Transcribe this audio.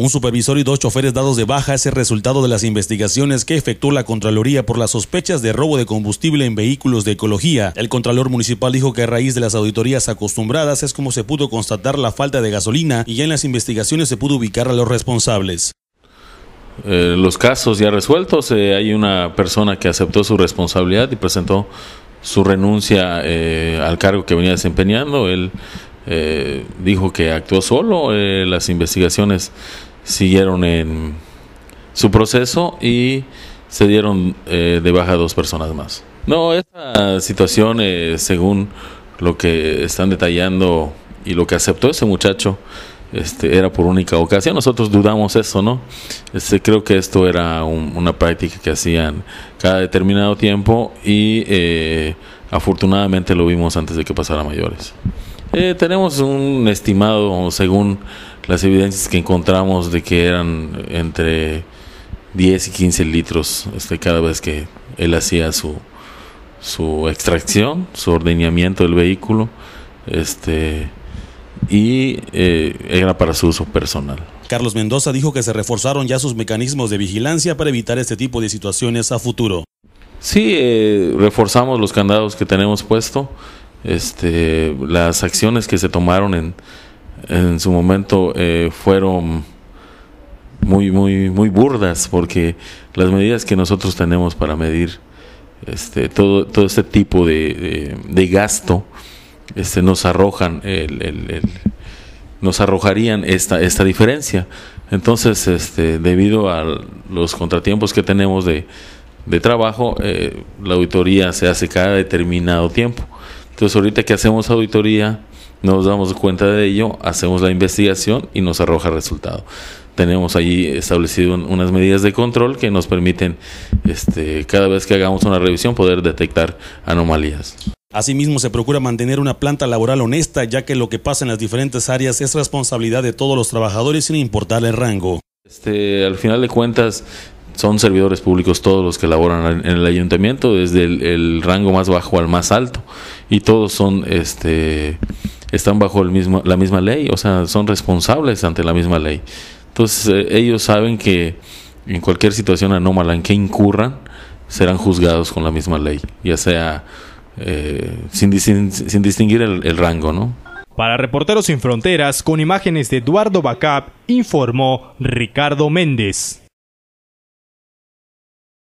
Un supervisor y dos choferes dados de baja es el resultado de las investigaciones que efectuó la Contraloría por las sospechas de robo de combustible en vehículos de ecología. El Contralor Municipal dijo que a raíz de las auditorías acostumbradas es como se pudo constatar la falta de gasolina y ya en las investigaciones se pudo ubicar a los responsables. Eh, los casos ya resueltos, eh, hay una persona que aceptó su responsabilidad y presentó su renuncia eh, al cargo que venía desempeñando. Él dijo que actuó solo, las investigaciones siguieron en su proceso y se dieron eh, de baja dos personas más. No, esta situación, eh, según lo que están detallando y lo que aceptó ese muchacho, este, era por única ocasión. Nosotros dudamos eso, ¿no? Este, creo que esto era una práctica que hacían cada determinado tiempo y eh, afortunadamente lo vimos antes de que pasara mayores. tenemos un estimado, según las evidencias que encontramos de que eran entre 10 y 15 litros este, cada vez que él hacía su, su extracción, su ordenamiento del vehículo, este, y eh, era para su uso personal. Carlos Mendoza dijo que se reforzaron ya sus mecanismos de vigilancia para evitar este tipo de situaciones a futuro. Sí, eh, reforzamos los candados que tenemos puesto, este, las acciones que se tomaron en, en su momento eh, fueron muy, muy, muy burdas, porque las medidas que nosotros tenemos para medir este, todo, todo este tipo de, gasto este, nos arrojan el, el, nos arrojarían esta, esta diferencia. Entonces, este, debido a los contratiempos que tenemos de, trabajo, eh, la auditoría se hace cada determinado tiempo. Entonces, ahorita que hacemos auditoría, nos damos cuenta de ello, hacemos la investigación y nos arroja resultado. Tenemos allí establecido unas medidas de control que nos permiten, este, cada vez que hagamos una revisión, poder detectar anomalías. Asimismo, se procura mantener una planta laboral honesta, ya que lo que pasa en las diferentes áreas es responsabilidad de todos los trabajadores sin importar el rango. Este, al final de cuentas, son servidores públicos todos los que laboran en el ayuntamiento, desde el, el rango más bajo al más alto, y todos son este, están bajo el mismo, la misma ley, o sea, son responsables ante la misma ley. Entonces eh, ellos saben que en cualquier situación anómala en que incurran, serán juzgados con la misma ley, ya sea eh, sin, distinguir el, el rango, ¿no? Para Reporteros sin Fronteras, con imágenes de Eduardo Bacap, informó Ricardo Méndez.